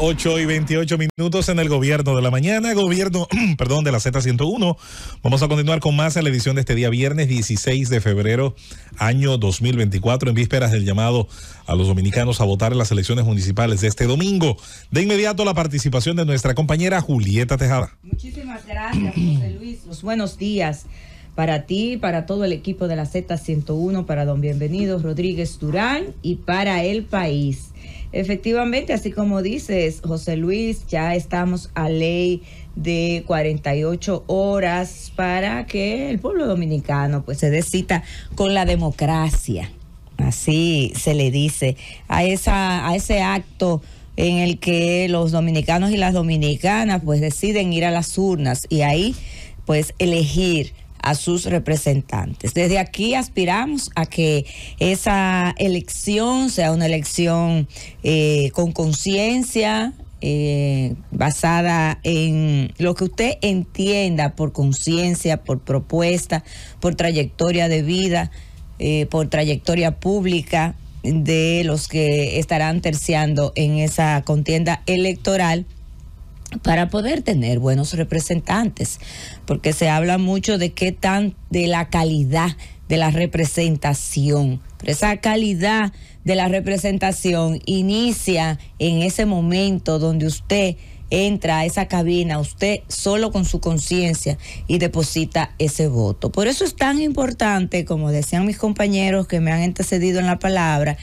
ocho y 28 minutos en el gobierno de la mañana, gobierno, perdón, de la Z101. Vamos a continuar con más en la edición de este día, viernes 16 de febrero, año 2024, en vísperas del llamado a los dominicanos a votar en las elecciones municipales de este domingo. De inmediato, la participación de nuestra compañera Julieta Tejada. Muchísimas gracias, José Luis. buenos días para ti, para todo el equipo de la Z101, para don Bienvenido Rodríguez Durán y para el país. Efectivamente, así como dices, José Luis, ya estamos a ley de 48 horas para que el pueblo dominicano pues se dé con la democracia. Así se le dice a esa a ese acto en el que los dominicanos y las dominicanas pues deciden ir a las urnas y ahí pues elegir a sus representantes. Desde aquí aspiramos a que esa elección sea una elección eh, con conciencia, eh, basada en lo que usted entienda por conciencia, por propuesta, por trayectoria de vida, eh, por trayectoria pública de los que estarán terciando en esa contienda electoral para poder tener buenos representantes, porque se habla mucho de qué tan de la calidad de la representación. Pero esa calidad de la representación inicia en ese momento donde usted entra a esa cabina, usted solo con su conciencia y deposita ese voto. Por eso es tan importante, como decían mis compañeros que me han antecedido en la palabra,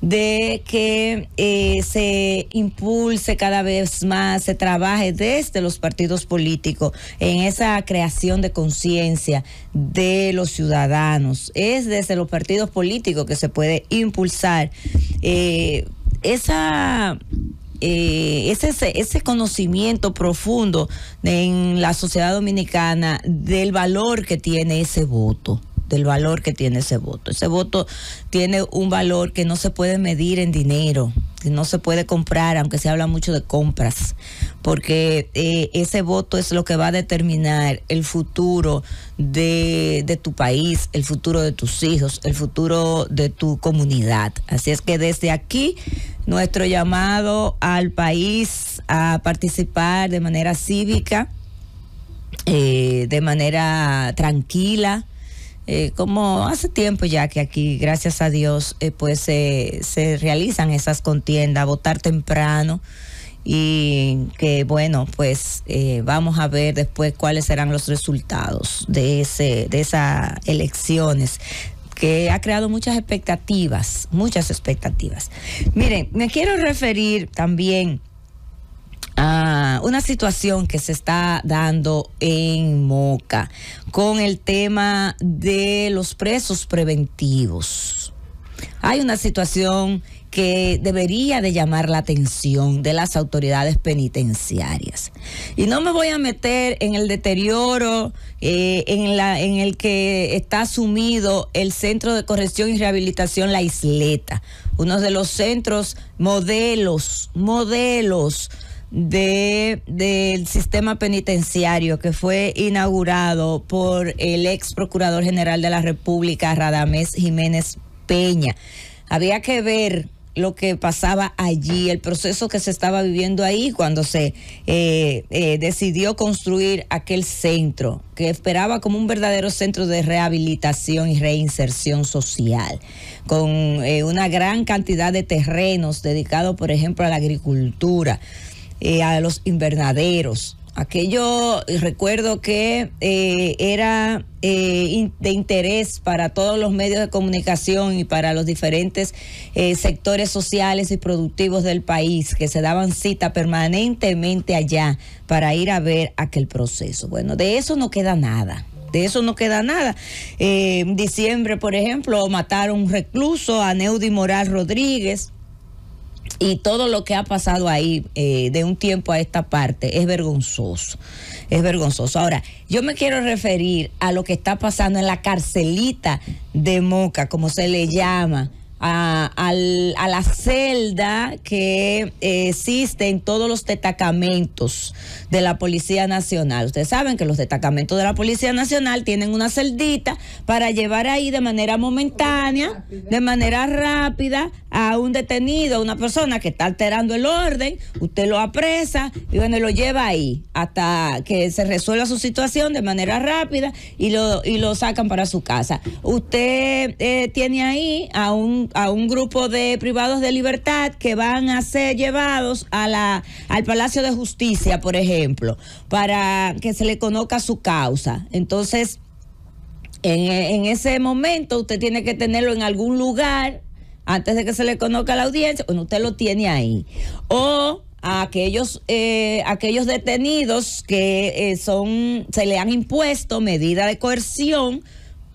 de que eh, se impulse cada vez más, se trabaje desde los partidos políticos en esa creación de conciencia de los ciudadanos. Es desde los partidos políticos que se puede impulsar eh, eh, ese conocimiento profundo en la sociedad dominicana del valor que tiene ese voto del valor que tiene ese voto. Ese voto tiene un valor que no se puede medir en dinero, que no se puede comprar, aunque se habla mucho de compras, porque eh, ese voto es lo que va a determinar el futuro de, tu país, el futuro de tus hijos, el futuro de tu comunidad. Así es que desde aquí nuestro llamado al país a participar de manera cívica, eh, de manera tranquila, eh, como hace tiempo ya que aquí, gracias a Dios, eh, pues se realizan esas contiendas, votar temprano y que bueno, pues eh, vamos a ver después cuáles serán los resultados de ese de esas elecciones que ha creado muchas expectativas, muchas expectativas. Miren, me quiero referir también una, situación que se está dando en Moca con el tema de los presos preventivos. Hay una situación que debería de llamar la atención de las autoridades penitenciarias. Y no me voy a meter en el deterioro eh, en, la, en el que está sumido el Centro de Corrección y Rehabilitación La Isleta, uno de los centros modelos, modelos de, del sistema penitenciario que fue inaugurado por el ex procurador general de la República, Radamés Jiménez Peña. Había que ver lo que pasaba allí, el proceso que se estaba viviendo ahí cuando se eh, eh, decidió construir aquel centro que esperaba como un verdadero centro de rehabilitación y reinserción social, con eh, una gran cantidad de terrenos dedicados, por ejemplo, a la agricultura. Eh, a los invernaderos. Aquello, eh, recuerdo que eh, era de interés para todos los medios de comunicación y para los diferentes sectores sociales y productivos del país que se daban cita permanentemente allá para ir a ver aquel proceso. Bueno, de eso no queda nada. De eso no queda nada. en diciembre, por ejemplo, mataron un recluso a Neudi Moral Rodríguez y todo lo que ha pasado ahí eh, de un tiempo a esta parte es vergonzoso. Es vergonzoso. Ahora, yo me quiero referir a lo que está pasando en la carcelita de Moca, como se le llama a, a la celda que eh, existe en todos los destacamentos de la Policía Nacional. Ustedes saben que los destacamentos de la Policía Nacional tienen una celdita para llevar ahí de manera momentánea, de manera rápida, a un detenido, a una persona que está alterando el orden, usted lo apresa y bueno, lo lleva ahí hasta que se resuelva su situación de manera rápida y lo, y lo sacan para su casa. Usted eh, tiene ahí a un a un grupo de privados de libertad que van a ser llevados a la, al Palacio de Justicia, por ejemplo, para que se le conozca su causa. Entonces, en, en ese momento usted tiene que tenerlo en algún lugar antes de que se le conozca la audiencia, bueno, usted lo tiene ahí. O a aquellos, eh, aquellos detenidos que eh, son, se le han impuesto medida de coerción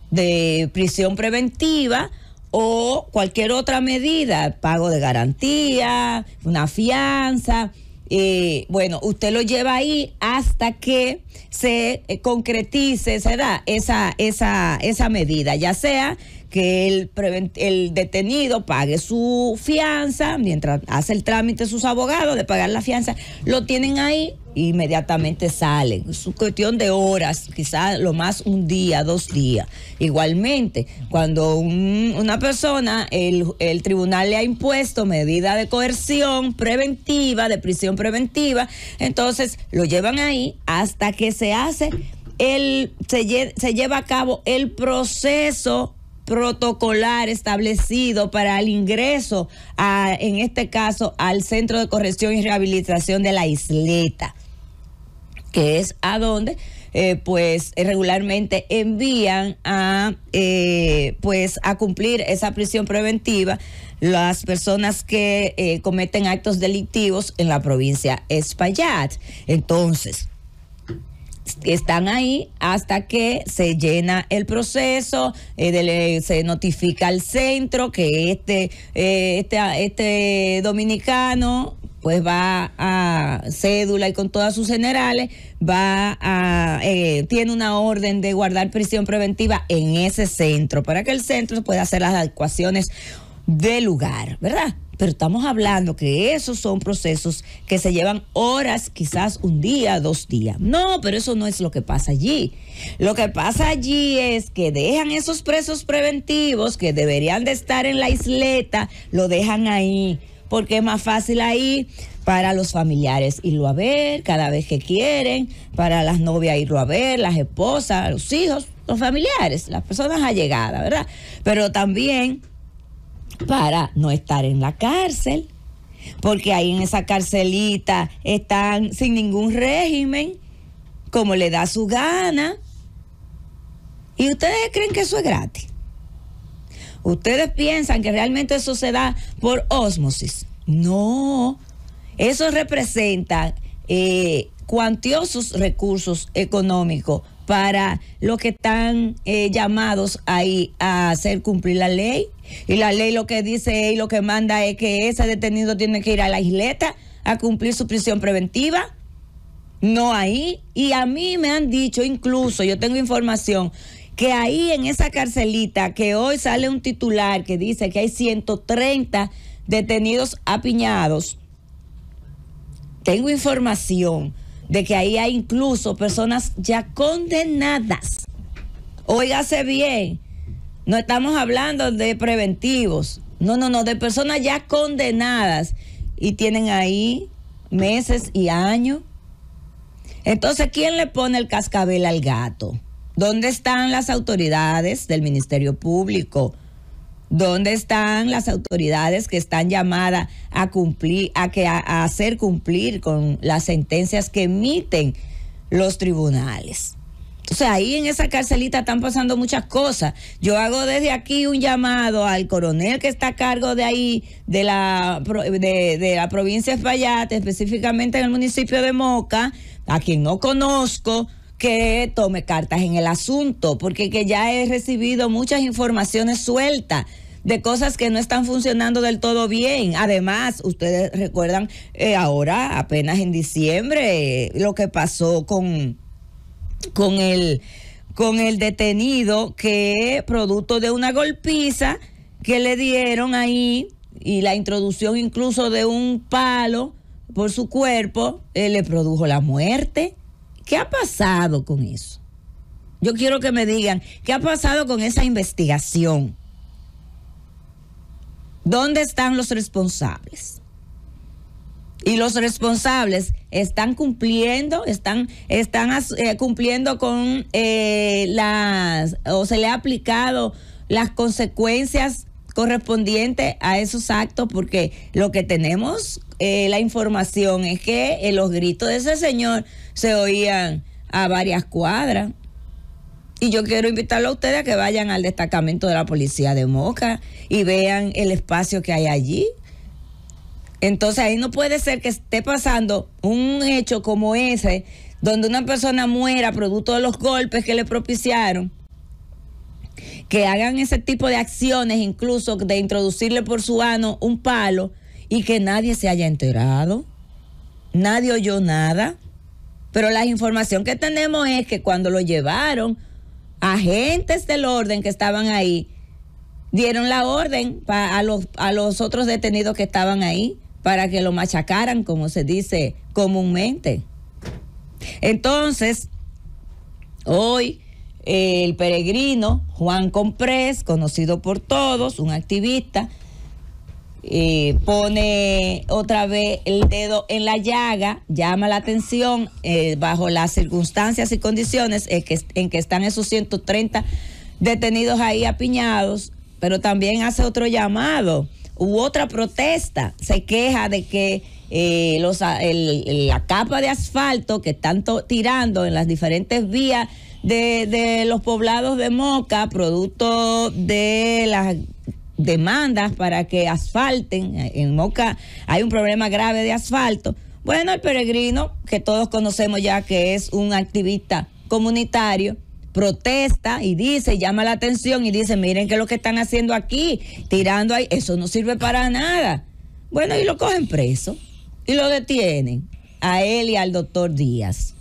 de prisión preventiva o cualquier otra medida, pago de garantía, una fianza. Eh, bueno, usted lo lleva ahí hasta que se eh, concretice, se da esa, esa, esa medida, ya sea que el, detenido pague su fianza, mientras hace el trámite sus abogados de pagar la fianza, lo tienen ahí inmediatamente salen. Es cuestión de horas, quizás lo más un día, dos días. Igualmente, cuando una persona, el, tribunal le ha impuesto medida de coerción preventiva, de prisión preventiva, entonces lo llevan ahí hasta que se hace el, se, se lleva a cabo el proceso protocolar establecido para el ingreso, a, en este caso, al Centro de Corrección y Rehabilitación de la Isleta, que es a donde eh, pues regularmente envían a eh, pues a cumplir esa prisión preventiva las personas que eh, cometen actos delictivos en la provincia Espaillat. Entonces, están ahí hasta que se llena el proceso, eh, se notifica al centro que este, eh, este, este, dominicano pues va a cédula y con todas sus generales, va a, eh, tiene una orden de guardar prisión preventiva en ese centro, para que el centro pueda hacer las adecuaciones de lugar, ¿verdad? Pero estamos hablando que esos son procesos que se llevan horas, quizás un día, dos días. No, pero eso no es lo que pasa allí. Lo que pasa allí es que dejan esos presos preventivos que deberían de estar en la isleta, lo dejan ahí, porque es más fácil ahí para los familiares irlo a ver cada vez que quieren, para las novias irlo a ver, las esposas, los hijos, los familiares, las personas allegadas, ¿verdad? Pero también para no estar en la cárcel, porque ahí en esa carcelita están sin ningún régimen, como le da su gana. Y ustedes creen que eso es gratis. Ustedes piensan que realmente eso se da por ósmosis. No, eso representa eh, cuantiosos recursos económicos para los que están eh, llamados ahí a hacer cumplir la ley. Y la ley lo que dice y lo que manda es que ese detenido tiene que ir a la isleta a cumplir su prisión preventiva. No ahí. Y a mí me han dicho, incluso yo tengo información, que ahí en esa carcelita, que hoy sale un titular que dice que hay 130 detenidos apiñados. Tengo información de que ahí hay incluso personas ya condenadas. Óigase bien, no estamos hablando de preventivos, no, no, no, de personas ya condenadas y tienen ahí meses y años. Entonces, ¿quién le pone el cascabel al gato? ¿Dónde están las autoridades del Ministerio Público? ¿Dónde están las autoridades que están llamadas a cumplir, a, que, a, hacer cumplir con las sentencias que emiten los tribunales? O sea, ahí en esa carcelita están pasando muchas cosas. Yo hago desde aquí un llamado al coronel que está a cargo de ahí, de la, de, la provincia de Espaillat, específicamente en el municipio de Moca, a quien no conozco, que tome cartas en el asunto, porque que ya he recibido muchas informaciones sueltas de cosas que no están funcionando del todo bien. Además, ustedes recuerdan eh, ahora, apenas en diciembre, lo que pasó con, con, el, con el detenido que, producto de una golpiza que le dieron ahí y la introducción incluso de un palo por su cuerpo, eh, le produjo la muerte. ¿Qué ha pasado con eso? Yo quiero que me digan, ¿qué ha pasado con esa investigación? ¿Dónde están los responsables? Y los responsables están cumpliendo, están, están eh, cumpliendo con eh, las, o se le ha aplicado las consecuencias correspondiente a esos actos porque lo que tenemos eh, la información es que eh, los gritos de ese señor se oían a varias cuadras. Y yo quiero invitarlo a ustedes a que vayan al destacamento de la policía de Moca y vean el espacio que hay allí. Entonces ahí no puede ser que esté pasando un hecho como ese, donde una persona muera producto de los golpes que le propiciaron que hagan ese tipo de acciones, incluso de introducirle por su ano un palo y que nadie se haya enterado, nadie oyó nada. Pero la información que tenemos es que cuando lo llevaron, agentes del orden que estaban ahí dieron la orden a los, a los otros detenidos que estaban ahí para que lo machacaran, como se dice comúnmente. Entonces, hoy el peregrino Juan Comprés, conocido por todos, un activista, eh, pone otra vez el dedo en la llaga, llama la atención eh, bajo las circunstancias y condiciones eh, en que, están esos 130 detenidos ahí apiñados, pero también hace otro llamado u otra protesta. Se queja de que la capa de asfalto que están tirando en las diferentes vías de, los poblados de Moca, producto de las demandas para que asfalten. En Moca hay un problema grave de asfalto. Bueno, el peregrino, que todos conocemos ya que es un activista comunitario, protesta y dice, llama la atención y dice, miren es lo que están haciendo aquí, tirando ahí, eso no sirve para nada. Bueno, y lo cogen preso y lo detienen a él y al doctor Díaz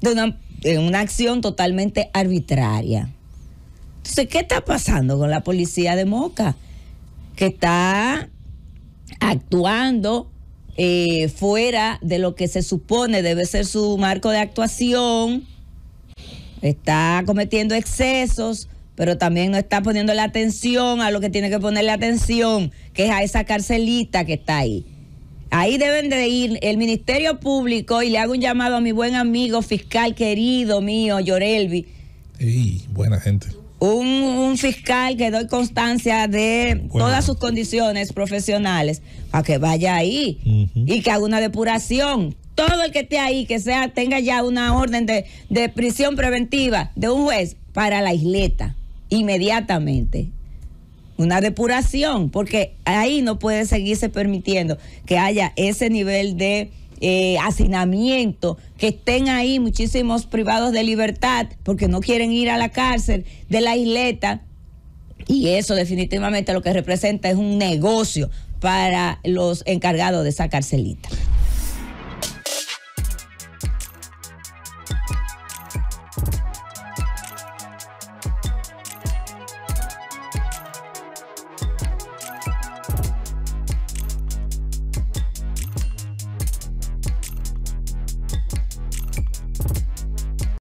de una en una acción totalmente arbitraria. Entonces, ¿qué está pasando con la policía de Moca? Que está actuando eh, fuera de lo que se supone debe ser su marco de actuación, está cometiendo excesos, pero también no está poniendo la atención a lo que tiene que ponerle atención, que es a esa carcelita que está ahí. Ahí deben de ir el Ministerio Público y le hago un llamado a mi buen amigo fiscal querido mío, Yorelvi. Sí, buena gente. Un, fiscal que doy constancia de todas sus condiciones profesionales, para que vaya ahí y que haga una depuración. Todo el que esté ahí, que sea, tenga ya una orden de, de prisión preventiva de un juez para la isleta, inmediatamente una depuración, porque ahí no puede seguirse permitiendo que haya ese nivel de eh, hacinamiento, que estén ahí muchísimos privados de libertad porque no quieren ir a la cárcel de la isleta. Y eso definitivamente lo que representa es un negocio para los encargados de esa carcelita.